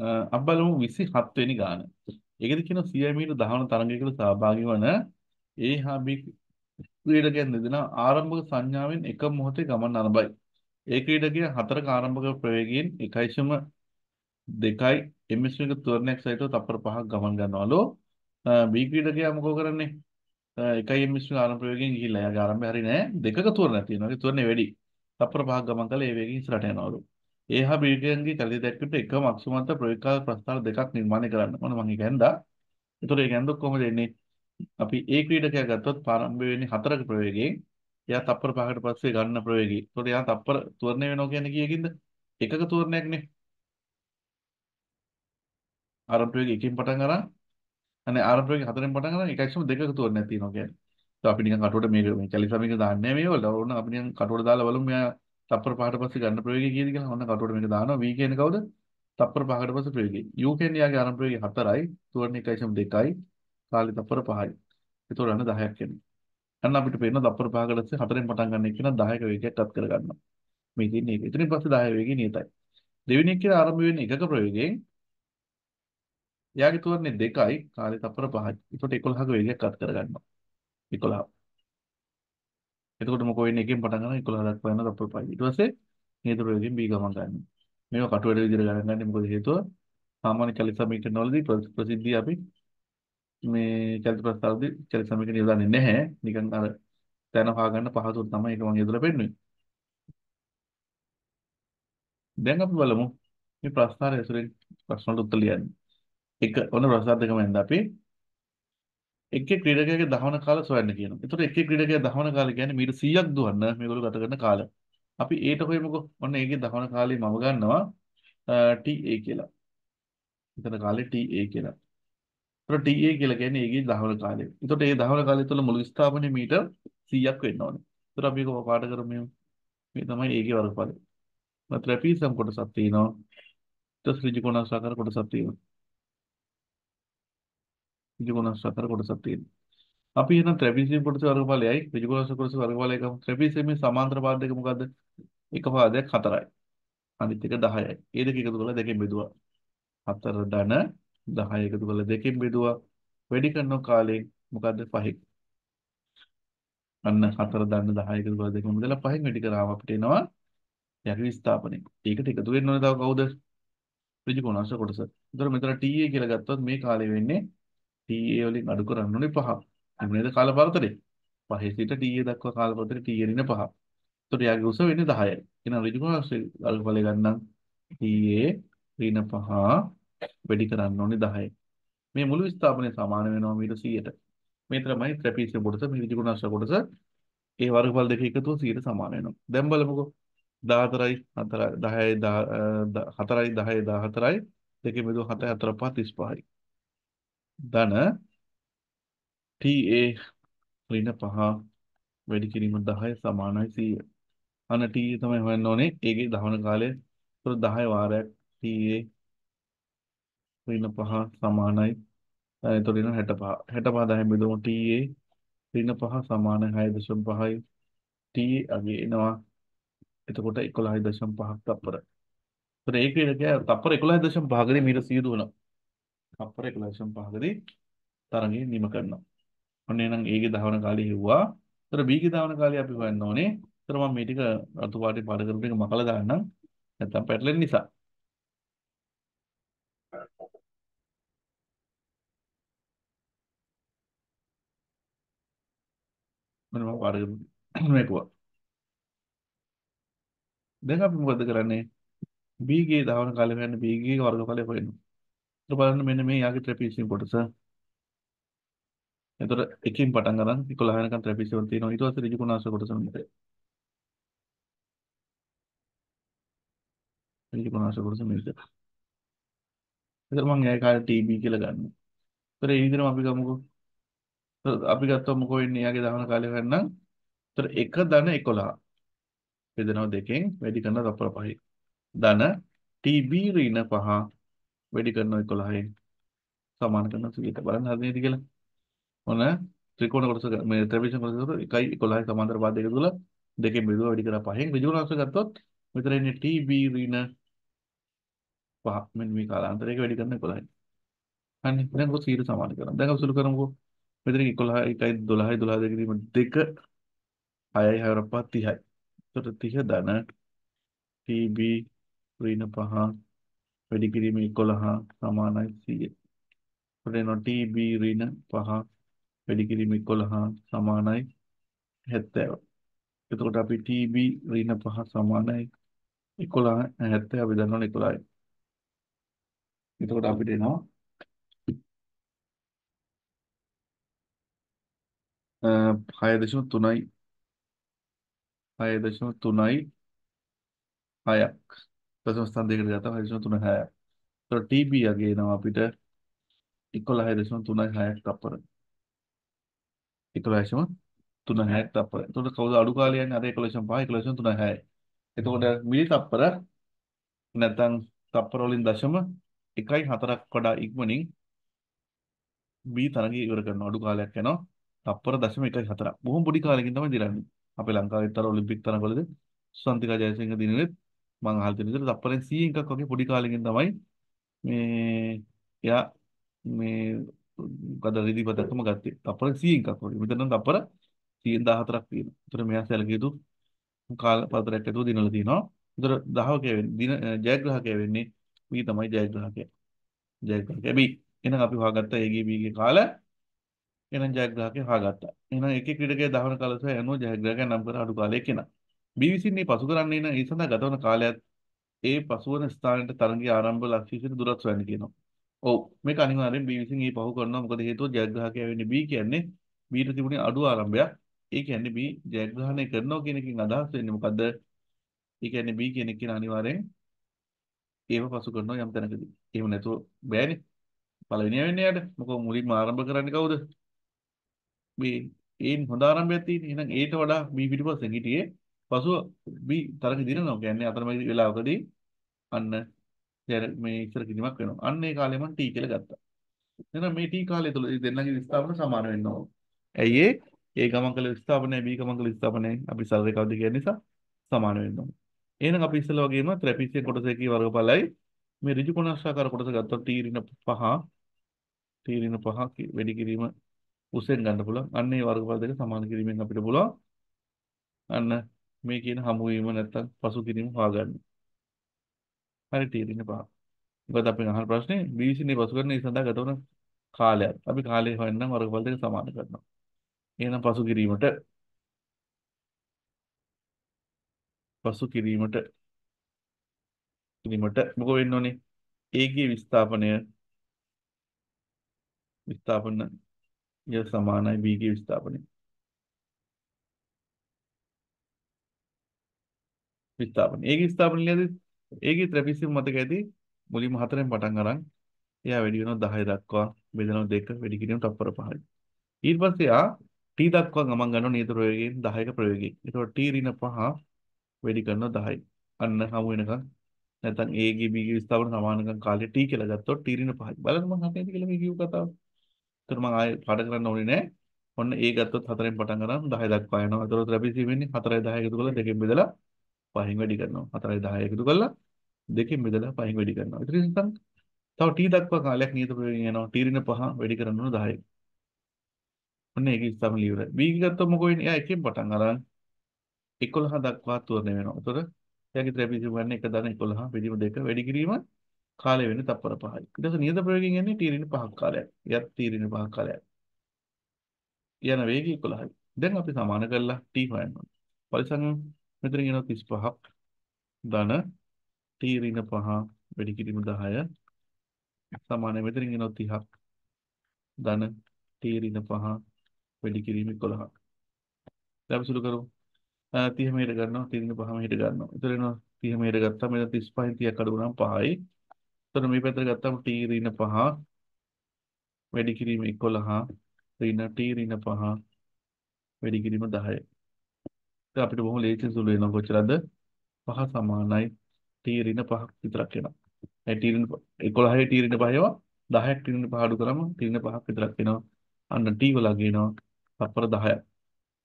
අප බලමු 27 වෙනි ගාන. ඒකද කියන CIB-ට දහවන තරඟයකට සහභාගී වන ඒ හා B ක්‍රීඩකයන් දෙදෙනා ආරම්භක සංඥාවෙන් එක මොහොතේ ගමන් අරඹයි. ඒ ක්‍රීඩකයා හතරක ආරම්භක ප්‍රවේගයෙන් 1.2යි MS එක තොරණයක් සහිතව තප්පර 5ක් ගමන් ගන්නවලු. B ක්‍රීඩකයා මොකෝ කරන්නේ? එකයි MS එක ආරම්භ ප්‍රවේගයෙන් ගිහිල්ලා. එයාගේ ආරම්භය හරිය නෑ. දෙකක තොරණක් තියෙනවා. ඒ තොරණේ වැඩි. තප්පර 5ක් ගමන් කළා ඒ වේගයෙන් ඉස්සරහට යනවලු. ඒ හා බ්‍රිටන්ගේ කැලිදැක්කට එකම අක්ෂ මත ප්‍රවේගකාර ප්‍රස්ථාර දෙකක් නිර්මාණය කරන්න. මොන මම ගෑන්දා. ඒතකොට ඒ ගෑන්දොත් කොහොමද එන්නේ? අපි ඒ ක්‍රීඩකයා ගත්තොත් ආරම්භ වෙන්නේ හතරක ප්‍රවේගයෙන්. එයා තප්පර පහකට පස්සේ ගන්න ප්‍රවේගය. ඒතකොට එයා තප්පර තුවරණය වෙනවා කියන්නේ කීයකින්ද? එකක තුවරණයක්නේ. ආරම්භ ප්‍රවේගය එකකින් පටන් අරන් අනේ ආරම්භ ප්‍රවේගය හතරෙන් පටන් අරන් 1.2 දෙකක තුවරණයක් තියෙනවා කියන්නේ. ඒත් අපි නිකන් කටුවට මේ මේ කැලිසම එක දාන්නේ නැහැ මේවල. ඕන අපි නිකන් කටුවට දාලා බලමු මෙයා තප්පර පහකට පස්සේ ගන්න ප්‍රවේගය කීයද කියලා ඔන්න කටුවට මේක දානවා. V කියන්නේ කවුද? තප්පර පහකට පස්සේ ප්‍රවේගය. U කියන්නේ යාගේ ආරම්භ ප්‍රවේගය 4යි, තුවරණ 1.2යි, කාලය තප්පර 5යි. ඒතකොට අන්න 10ක් එනවා. අන්න අපිට පේනවා තප්පර පහකට පස්සේ 4ෙන් පටන් ගන්න එක නම් 10ක වේගයක් අත් කර ගන්නවා. මේ තියෙන එක. ඉතින් පස්සේ 10 වේගය නියතයි. දෙවෙනි එකේ ආරම්භ වෙන එකක ප්‍රවේගයෙන් එයාගේ තුවරණේ 2යි, කාලය තප්පර 5යි. ඒතකොට 11ක වේගයක් අත් කර ගන්නවා. 11 එතකොට මොකෝ වෙන්නේ එකෙන් පටන් ගන්න 11 දක්වා යන දප්පල් පහයි. ඊට පස්සේ නියතප්‍රයෝගයෙන් B ගමන් ගන්න. මේවා කටුවැඩ විදිහට ගණන් ගන්න මොකද හේතුව සාමාන්‍ය චලිත සමීකරණවලදී ප්‍රසිද්ධිය අපි මේ චලිත ප්‍රස්තාවදී චලිත සමීකරණ යොදන්නේ නැහැ. නිකන් අර තැන හොයා ගන්න පහසුව තමයි ඒක මම යොදලා පෙන්නුවේ. දැන් අපි බලමු මේ ප්‍රස්තාරය ඇසුරෙන් ප්‍රශ්න වලට උත්තර ලියන්න. එක ඔන්න ප්‍රස්තාර දෙකම එන්න අපි එක් එක් ක්‍රීඩකයාගේ දහවන කාලය සොයන්න කියනවා. එතකොට එක් එක් ක්‍රීඩකයා දහවන කාලය කියන්නේ මීට 100ක් දුවන්න මේගොල්ලෝ ගත කරන කාලය. අපි ඒට හොයමුකෝ. ඔන්න ඒකේ දහවන කාලේ මම ගන්නවා TA කියලා. එතන කාලේ TA කියලා. එතකොට TA කියලා කියන්නේ ඒකේ දහවන කාලය. එතකොට ඒ දහවන කාලය තුළ මුළු ස්ථාපනයේ මීට 100ක් වෙන්න ඕනේ. එතකොට අපි ඒක පාඩ කරමු. මේ තමයි ඒකේ වර්ගඵලය. මත ට්‍රැපීසම් කොටසක් තියෙනවා. ඊට ත්‍රිජ්කෝණාකාර කොටසක් තියෙනවා. ත්‍රිකෝණස් හතර කොටසක් තියෙනවා. අපි එහෙනම් ත්‍රැපීසියම් කොටස වර්ගඵලයයි ත්‍රිකෝණස් කොටස වර්ගඵලයයි ගමු. ත්‍රැපීසියමේ සමාන්තර පාද දෙක මොකද්ද? එක පාදයක් 4යි. අනිත් එක 10යි. ඒ දෙක එකතු කරලා දෙකෙන් බෙදුවා. 4 ධන 10 එකතු කරලා දෙකෙන් බෙදුවා. වැඩි කරන කාලයෙන් මොකද්ද 5ක්. අන්න 4 ධන 10 එකතු කරලා දෙකෙන් බෙදලා 5න් වැඩි කරාම අපිට එනවා යටි විස්ථාපනය. ඒකට එකතු වෙන්න ඕනේ තව කවුද? ත්‍රිකෝණස් කොටස. ඒතර මෙතන TA කියලා ගත්තොත් මේ කාලේ වෙන්නේ TA වලින් අඩු කරන්න ඕනේ 5. නේද කාලපරතරේ? 5 සිට TA දක්වා කාලපරතරේ TA ඉන්න 5. එතකොට යාගේ උස වෙන්නේ 10යි. එහෙනම් ඍජුමාංශය අල්පඵලය ගන්නම් TA ඍණ 5 වැඩි කරන්න ඕනේ 10යි. මේ මුළු විස්ථාපනය සමාන වෙනවා මීට 100ට. මේ තමයි ට්‍රැපීසියම් කොටස මේ ඍජුගුණාංශ කොටස ඒ වර්ගඵල දෙක එකතුව 100ට සමාන වෙනවා. දැන් බලමුකෝ 14යි 4 10යි 4යි 10යි 14යි දෙකේ බෙදුව 7 4 5 35යි. ධන TA ඍණ 5 වැඩි කිරීම 10 සමානයි 100. අන TA තමයි හොයන්න ඕනේ. ඒකේ දහවන කාලය. ඒතර 10 වාරයක් TA ඍණ 5 සමානයි. ඒතර එන 65. 65 10 බෙදමු TA ඍණ 5 සමාන 6.5යි. TA අගේ එනවා. එතකොට 11.5ක් තප්පර. ඒතර ඒකේ කියන්නේ තප්පර 11.5 කදී මීට 100 දුවනවා. කප්පර 11.5කදී තරගය නිම කරනවා. ඔන්න එහෙනම් ඒගේ දහවන කාලය හෙව්වා. ඒතර B ගේ දහවන කාලය අපි හොයන්න ඕනේ. ඒතර මම මේ ටික රතු පාටේ පාඩ කරපු ටික මකලා දාන්නම්. නැත්තම් පැටලෙන නිසා. මම පාඩ කරපු මේකුවා. දැන් අපි මොකද කරන්නේ? B ගේ දහවන කාලය හොයන්න B ගේ වර්ගඵලය හොයනවා. බලන්න මෙන්න මේ යාගේ ට්‍රැපීසියම් කොටස. එතකොට එකකින් පටන් ගන්න 11 වෙනකන් ට්‍රැපීසියම් තියෙනවා. ඊට පස්සේ ඍජුකුණාස කොටස මෙතන. ඍජුකුණාස කොටස මෙතන. එතකොට මම ඒ කාලේ TB කියලා ගන්නවා. එතකොට ඒ විදිහටම අපි ගමුකෝ. අපි ගත්තොත් මොකෝ වෙන්නේ? යාගේ දහන කාලේ ගන්නම්. එතකොට 1 ධන 11. බෙදනවා දෙකෙන් වැඩි කරන තප්පර පහයි. ධන TB ඍණ පහ වැඩි කරනවා 11යි සමාන කරනවා 100ට බලන්න හරි නේද කියලා ඔන්න ත්‍රිකෝණ කොටස මේ ත්‍රිභුජ කොටස 1යි 11යි සමාන්තර පාදයක තුල දෙකෙන් බෙදුවා වැඩි කරලා පහෙන් ඍජු කොටස ගත්තොත් මෙතන ඉන්නේ TB ඍණ පහ මෙන්න මේ කාලාන්තරයක වැඩි කරන 11යි අනේ දැන් කොහොමද 100ට සමාන කරන්නේ දැන් අවසන් කරමුකෝ මෙතන 11යි 1යි 12යි 12 දෙකදීම දෙක 6යි 6 වරපා 30යි එතකොට 30 ධන TB ඍණ පහ වැඩි කිරීම 11 සමානයි 100. එතකොට එනවා TB ඍණ 5 වැඩි කිරීම 11 සමානයි 70. එතකොට අපි TB ඍණ 5 සමානයි 11 70 අපි දන්නවනේ 11යි. එතකොට අපිට එනවා හය දශම තුනයි හය දශම තුනයි හයක් ප්‍රථම ස්තන්ධයකට ගත්තාම 1.36යි. ඒතකොට TB යගේ එනවා අපිට 11.36ක් තප්පර. 11.36ක් තප්පර. එතකොට කවුද අඩු කාලේ යන්නේ? අර 11.5 11.36යි. එතකොට මිලි තප්පර නැත්නම් තප්පර වලින් දශම 1.4ක් වඩා ඉක්මනින් B තරගය ඉවර කරන අඩු කාලයක් යනවා. තප්පර දශම 1.4. බොහොම පොඩි කාලෙකින් තමයි දිරන්නේ. අපේ ලංකාවේ තර ඔලිම්පික් තරඟවලදී සුසන්තිකා ජයසිංහ දිනුවෙත් මම අහලා තියෙන විදිහට තප්පරෙන් 100 එකක් වගේ පොඩි කාලෙකින් තමයි මේ එයා මේ ගද රිදීපතක්ම ගත්තේ තප්පර 100 එකක් වගේ. මෙතන නම් තප්පර 114ක් තියෙනවා. ඒතර මෙයා සැලකිය යුතු කාල පතරයක් ඇතුළු දිනවල තියෙනවා. ඒතර දහවකය වෙන්නේ දින ජයග්‍රහකය වෙන්නේ B තමයි ජයග්‍රහකය. ජයග්‍රහකය B. එහෙනම් අපි හොයාගත්ත A ගේ B ගේ කාල එහෙනම් ජයග්‍රහකය හොයාගත්තා. එහෙනම් එක ක්‍රීඩකයේ දහවන කාලය සහ යනුව ජයග්‍රහකයන් නම් කර අඩු කාලයේ කෙනා. බීවිසින් මේ පසු කරන්නේ නම් ඒ සඳහා ගතවන කාලයත් ඒ පසුවන ස්ථානයට තරගයේ ආරම්භ ලක්ෂ්‍යයෙන් දුරස් වෙන්න කියනවා. ඔව් මේක අනිවාර්යෙන් B විසින් ඒ පහු කරනවා මොකද හේතුව ජයග්‍රාහකය වෙන්නේ B කියන්නේ B ට තිබුණේ අඩු ආරම්භයක්. ඒ කියන්නේ B ජයග්‍රහණය කරනවා කියන එකෙන් අදහස් වෙන්නේ මොකද්ද? ඒ කියන්නේ B කියන එක අනිවාර්යෙන් ඒව පසු කරනවා යම් තැනකදී. එහෙම නැතුව බෑනේ. පළවෙනිය වෙන්නේ යාට. මොකද මුලින්ම ආරම්භ කරන්නේ කවුද? B ඒන් හොඳ ආරම්භයක් තියෙන. එහෙනම් ඒට වඩා B පිටිපස්සෙන් හිටියේ පසුව B තරක දිනනවා. කියන්නේ අතරමැදි වෙලාවකදී අන්න මේ ඉස්සර කිදීමක් වෙනවා. අන්න ඒ කාලේ මම T කියලා ගත්තා. එහෙනම් මේ T කාලය තුළ දෙන්නගේ ස්ථාපන සමාන වෙන්න ඕන. ඇයි ඒ? A ගමන් කළ ස්ථාපනය B ගමන් කළ ස්ථාපනය අපි සරල එකක්ද කියන නිසා සමාන වෙන්න ඕන. එහෙනම් අපි ඉස්සෙල්ලා වගේම ත්‍රැපීසිය කොටසේකී වර්ගඵලයි මේ ඍජු කොනස්සාකාර කොටස ගත්තොත් තීරින පහ තීරින පහ වැඩි කිරීම උසෙන් ගන්න පුළුවන්. අන්න ඒ වර්ගඵල දෙක සමාන කිරීමෙන් අපිට පුළුවන් අන්න මේ කියන හමුවීම නැත්තම් පසුකිරීම හොයාගන්න. හරි තේරෙන්න පහ. මොකද අපි අහන ප්‍රශ්නේ බීසිනේ පසු කරන ඒ සඳහා ගත වන කාලයක්. අපි කාලය හොයන්න වර්ගඵල දෙක සමාන කරනවා. එහෙනම් පසු කිරීමට පසු කිරීමට කිරීමට මොකද වෙන්න ඕනේ? ඒකේ විස්ථාපනය විස්ථාපන ය සමානයි b ගේ විස්ථාපනය. විස්ථාපන. ඒකේ විස්ථාපනලියදී ඒකේ ත්‍රැපීසියම් මතක ඇති මුලින්ම හතරෙන් පටන් අරන් එයා වැඩි වෙනවා 10 දක්වා බෙදෙනවා දෙක වැඩි කිරීම තප්පර 5යි. ඊට පස්සේ එයා t දක්වා ගමන් ගන්නවා නියත ප්‍රවේගයෙන් 10ක ප්‍රවේගයෙන්. ඒතකොට t ඍණ 5 වැඩි කරනවා 10යි. අන්න හමු වෙනකන් නැත්නම් a ගේ b ගේ විස්ථාපන සමානකම් කාලේ t කියලා ගත්තොත් t ඍණ 5යි. බලන්න මම හිතේද කියලා මේ කියු කතාව. ඒතර මම ආයෙ පාඩ කරන්න ඕනේ නෑ. ඔන්න ඒ ගත්තොත් හතරෙන් පටන් ගන්න 10 දක්වා යනවා. ඒතකොට ත්‍රැපීසියම් වෙන්නේ 4යි 10 එකතු කරලා දෙකෙන් බෙදලා පහෙන් වැඩි කරනවා 4යි 10යි එකතු කරලා දෙකෙන් බෙදලා පහෙන් වැඩි කරනවා ඊට පස්සේ තව t දක්වා කාලයක් නියත ප්‍රවේගයෙන් යනවා t ඍණ 5 වැඩි කරන්න ඕන 10යි ඔන්න ඒක ඉස්සම ලියුරයි b එක ගත්තොත් මොකෝ වෙන්නේ එයා එකෙන් පටන් අරන් 11 දක්වා තුරණය වෙනවා උතර එයාගේ ත්‍රැපීසියම් ගන්න 1 දන 11 පිළිම දෙක වැඩි කිරීම කාලය වෙන්නේ තප්පර 5යි ඊට පස්සේ නියත ප්‍රවේගයෙන් යන්නේ t ඍණ 5ක් කාලයක් එයත් t ඍණ 5ක් කාලයක් යන වේගය 11යි දැන් අපි සමාන කරලා t හොයන්න ඕනේ පරිසං මෙතන කියනවා 35ක් ධන t ඍණ 5 වැඩි කිරීම 10 සමානයි මෙතන කියනවා 30ක් ධන t ඍණ 5 වැඩි කිරීම 11ක් දැන් අපි සුළු කරමු 30 මෙහෙට ගන්නවා 30 5 මෙහෙට ගන්නවා එතන එනවා 30 මෙහෙට ගත්තාම මෙතන 35න් 30ක් අඩු වුණාම 5යි එතන මේ පැත්තට ගත්තාම t ඍණ 5 වැඩි කිරීම 11 ඍණ t ඍණ 5 වැඩි කිරීම 10 අපිට බොහොම ලේසි සුළු වෙනවා කොච්චරද පහ සමානයි t ඍණ පහක් විතරක් එනවා. ඒ t ඍණ 11 t ඍණ පහේවා 10ක් t ඍණ පහ අඩු කරාම t ඍණ පහක් විතරක් එනවා. අන්න t වලගේ එනවා තප්පර 10ක්.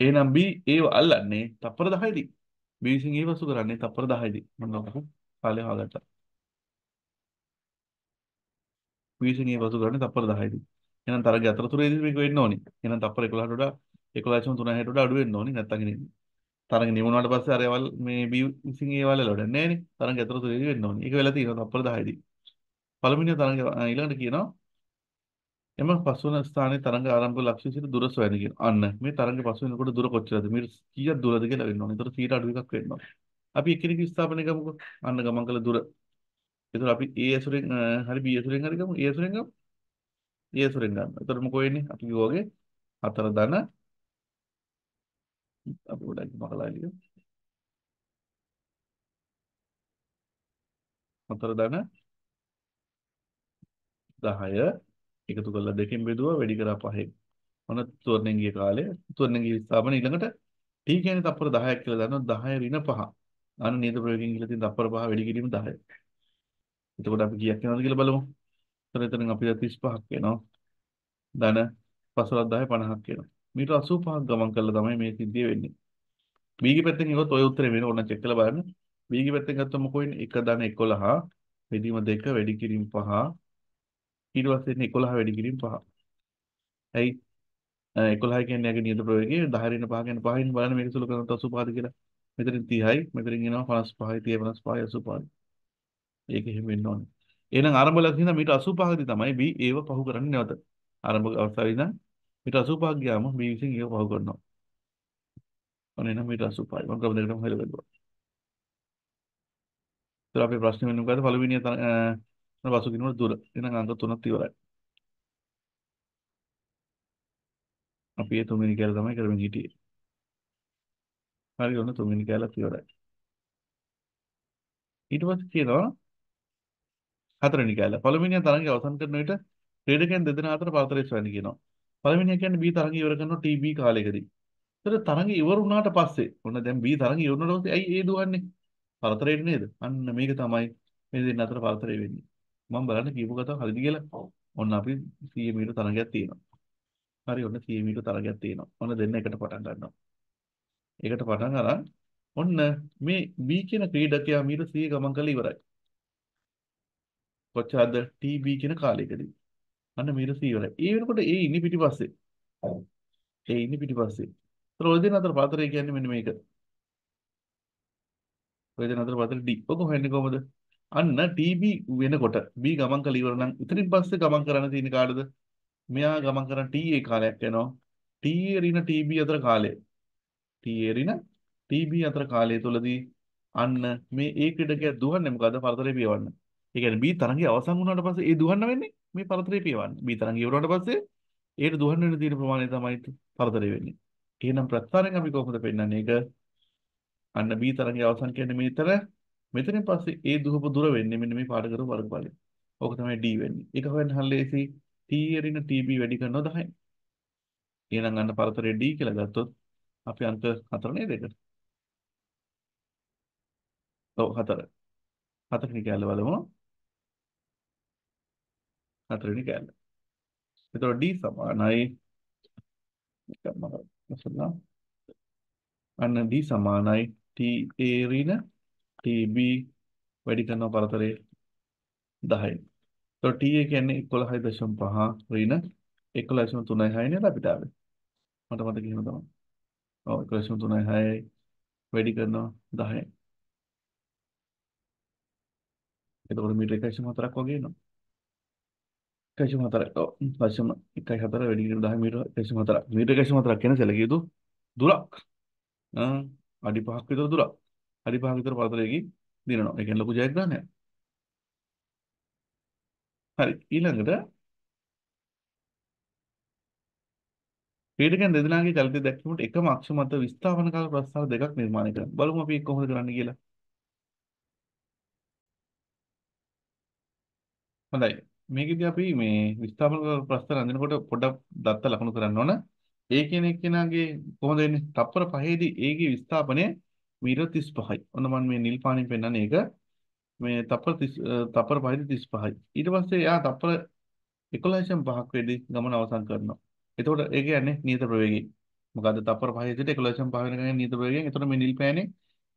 එහෙනම් b ඒව අල්ලන්නේ තප්පර 10යි. b විසින් ඒව සු කරන්නේ තප්පර 10යි. මම ලොකු කාලේ හොයාගත්තා. b විසින් ඒව සු කරන්නේ තප්පර 10යි. එහෙනම් තරගය අතරතුරේදී මේක වෙන්න ඕනි. එහෙනම් තප්පර 11ට වඩා 11.36ට වඩා අඩු වෙන්න ඕනි නැත්තම් ඉන්නේ. තරග නිමුණට පස්සේ අර ඒවල් මේ B විසින් ඒවල් වල වැඩක් නැහැ නේ. තරග ඇතුළත වෙලි වෙන්න ඕනේ. ඒක වෙලා තියෙනවා තත්පර 10දී. පළමුවෙනි තරග ඊළඟට කියනවා එම පස්වන ස්ථානයේ තරග ආරම්භ ලක්ෂ්‍ය සිට දුර සොයන කියන. අන්න මේ තරග පස්වෙනකොට දුර කොච්චරද? මීටර් කීයක් දුරද කියලා වෙන්න ඕනේ. ඒතර සීට අඩු එකක් වෙන්න ඕනේ. අපි එකිනෙක ස්ථාපනය කරමුකෝ. අන්න ගමන් කළ දුර. ඒතර අපි A ඇසුරෙන් හරි B ඇසුරෙන් හරි ගමු. A ඇසුරෙන් ගමු. A ඇසුරෙන් ගන්න. ඒතර මොකෝ වෙන්නේ? අපි කිව්වා වගේ 4 ධන අපෝඩක් මකලාලිය හතර දන 10 එකතු කරලා දෙකෙන් බෙදුවා වැඩි කරා පහෙන් මොන තුවරණෙන් ගිය කාලේ තුවරණෙන් ගිය ස්ථාපන ඊළඟට t කියන්නේ තප්පර 10ක් කියලා දන්නවා 10 ඍණ 5 අන්න නේද ප්‍රයෝගයෙන් කියලා තියෙන තප්පර 5 වැඩි කිරීම 10 එතකොට අපි කීයක් වෙනවද කියලා බලමු එතන එතන අපිට 35ක් වෙනවා ධන 510 50ක් වෙනවා මීටර 85ක් ගමන් කරලා තමයි මේ සිද්ධිය වෙන්නේ. B ගේ පැත්තෙන් ගියොත් ඔය උත්තරේ වෙන ඕන චෙක් කරලා බලන්න. B ගේ පැත්තෙන් ගත්තොත් මොකෝ වෙන්නේ 1.11 වැඩිම 2 වැඩි කිරීම 5 ඊට පස්සේ එන්නේ 11 වැඩි කිරීම 5. ඇයි? 11 කියන්නේ යගේ නියත ප්‍රවේගය 10 රින 5 කියන්නේ 5 රින බලන්න මේක සුළු කරනකොට 85ද කියලා. මෙතනින් 30යි මෙතනින් එනවා 55යි 30 55 85යි. ඒක එහෙම වෙන්න ඕනේ. එහෙනම් ආරම්භ ලක්ෂණ මීටර 85 දී තමයි B ඒව පහු කරන්නේ නැවත. ආරම්භ අවස්ථාවේ ඉඳන් මීට 85ක් ගියාම B විසින් ඒක පහු කරනවා. අනේ නම් මීට 85යි. මම ක්‍රම දෙකටම හෙල ගන්නවා. ඉතින් අපේ ප්‍රශ්නේ වෙන්නේ මොකද්ද? පළවෙනි තන වසු කිනුවර දුර. එහෙනම් අංක තුනක් ඉවරයි. අපි ඒ තුන්වෙනි කැල තමයි කරමින් හිටියේ. හරි ඔන්න තුන්වෙනි කැලත් ඉවරයි. ඊට පස්සේ කියනවා හතරවෙනි කැල. පළවෙනි තරඟය අවසන් කරන විට ක්‍රීඩකයන් දෙදෙනා අතර පාතරේ සවැන්න කියනවා. පළවෙනි එක කියන්නේ B තරඟ ඉවර කරනවා TB කාලයකදී. ඒතර තරඟ ඉවර වුණාට පස්සේ ඔන්න දැන් B තරඟ ඉවර වුණාට පස්සේ ඇයි ඒ දුවන්නේ? පරතරයට නේද? අන්න මේක තමයි මේ දෙන්න අතර පරතරය වෙන්නේ. මම බලන්න කියපු කතාව හරිද කියලා. ඔන්න අපි 100 මීටර තරඟයක් තියෙනවා. හරි ඔන්න 100 මීටර තරගයක් තියෙනවා. ඔන්න දෙන්න එකට පටන් ගන්නවා. ඒකට පටන් අරන් ඔන්න මේ B කියන ක්‍රීඩකයා මීටර 100 ගමන් කරලා ඉවරයි. කොච්චරද TB කියන කාලයකදී. අන්න මීට C වල. ඒ වෙනකොට A ඉන්නේ පිටිපස්සේ. A ඉන්නේ පිටිපස්සේ. ඒතර ඔය දෙන අතර පතරේ කියන්නේ මෙන්න මේක. ඔය දෙන අතර පතරේ D. ඔක හොයන්නේ කොහමද? අන්න TB වෙනකොට B ගමන් කළ ඉවර නම් උතරින් පස්සේ ගමන් කරන්න තියෙන කාටද? මෙයා ගමන් කරන TA කාලයක් යනවා. TA රින TB අතර කාලය. TA රින TB අතර කාලය තුලදී අන්න මේ A ක්‍රීඩකයා දුවන්නේ මොකද්ද? පතරේ පියවන්න. ඒ කියන්නේ B තරඟය අවසන් වුණාට පස්සේ ඒ දුවන්න වෙන්නේ මේ පරතරේ පියවන්නේ. B තරංගය ඉවරුනට පස්සේ ඒකට දුහන් වෙන තියෙන ප්‍රමාණය තමයි පරතරේ වෙන්නේ. එහෙනම් ප්‍රතිකාරයෙන් අපි කොහොමද පෙන්වන්නේ? ඒක අන්න B තරංගයේ අවසන් කියන්නේ මේතර මෙතනින් පස්සේ ඒ දුහප දුර වෙන්නේ මෙන්න මේ පාඩ කරපු වර්ගඵලය. ඕක තමයි D වෙන්නේ. ඒක හොයන්න හල්ලේසි T එරින TB වැඩි කරනවා 10යි. එහෙනම් අන්න පරතරේ D කියලා ගත්තොත් අපි අන්ත හතර නේද ඒකට? ඔව් හතර. හතකින් කියලා බලමු. හතරවෙනි කැල්ල. එතකොට D සමානයි නිකම්ම හසුනා. අන්න D සමානයි TA ඍණ TB වැඩි කරන පරතරය 10. එතකොට TA කියන්නේ 11.5 ඍණ 11.36 නේද අපිට ආවේ. මට මතක එහෙම තමයි. ඔව් 11.36 වැඩි කරනවා 10. එතකොට මීටර 1.4ක් වගේ එනවා. එකයිශම හතරක් ඔව් පස්සම එකයි හතර වැඩි කිරීම 10 මීටර එකයිශම හතරක් මීටර එකයිශම හතරක් කියන්නේ සැලකිය යුතු දුරක් අඩි 5ක් විතර දුරක් අඩි 5ක් විතර පතරයකින් දිනනවා ඒ කියන්නේ ලොකු ජයග්‍රහණයක් හරි ඊළඟට ක්‍රීඩකයන් දෙදෙනාගේ චලිතය දැක්වීමට එකම අක්ෂ මත විස්ථාපනකාර ප්‍රස්තාව දෙකක් නිර්මාණය කරන්න බලමු අපි කොහොමද කරන්න කියලා හොඳයි මේකෙදී අපි මේ විස්ථාපන ප්‍රස්තර අඳිනකොට පොඩක් දත්ත ලකුණු කරන්න ඕන. ඒ කියන එක්කෙනාගේ කොහොමද වෙන්නේ? තප්පර 5ේදී ඒගේ විස්ථාපනය මීටර් 35යි. ඔන්න මම මේ නිල් පාණයෙන් පෙන්නන්නේ ඒක. මේ තප්පර 30 තප්පර 5ේදී 35යි. ඊට පස්සේ එයා තප්පර 11.5ක් වෙදී ගමන අවසන් කරනවා. එතකොට ඒ කියන්නේ නියත ප්‍රවේගය. මොකද තප්පර 5 සිට 11.5 වෙනකන් නියත ප්‍රවේගයෙන්. එතකොට මේ නිල් පෑනේ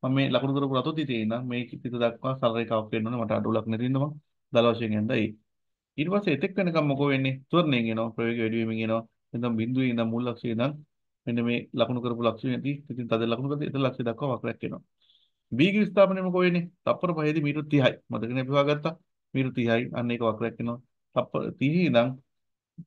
මම මේ ලකුණු කරපු රතු තිතේ ඉඳන් මේ පිට දක්වා සරල එකක් වෙන්න ඕනේ. මට අඩුලක් නැතිනම් දල වශයෙන් යන්න ඒ. ඊට පස්සේ එතෙක් වෙනකම් මොකෝ වෙන්නේ? ත්වරණයෙන් එනවා. ප්‍රවේග වැඩි වෙමින් එනවා. එතන බිඳුවේ ඉඳන් මුල් අක්ෂයේ ඉඳන් මෙන්න මේ ලකුණු කරපු ලක්ෂය නැති. ඉතින් තද ලකුණු කරලා එතන ලක්ෂය දක්වා වක්‍රයක් එනවා. බීග විස්ථාපනය මොකෝ වෙන්නේ? තප්පර 5ේදී මීටර් 30යි. මතකනේ අපි හොයාගත්තා. මීටර් 30යි. අන්න ඒක වක්‍රයක් එනවා. තප්පර 30 ඉඳන්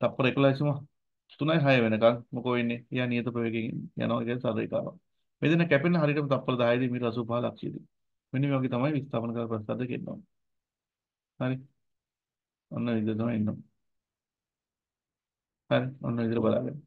තප්පර 11.3යි 6 වෙනකන් මොකෝ වෙන්නේ? යා නියත ප්‍රවේගයෙන් යනවා. ඒක සරල රේඛාවක්. මෙතන කැපෙන හරියටම තප්පර 10දී මීටර 85 ලක්ෂයේදී. මෙන්න මේ වගේ තමයි විස්ථාපන කරලා ප්‍රතිශතද කියනවා. හරි. ஒன்று இதுதான் இன்னும் ஒன்று இதில் வராது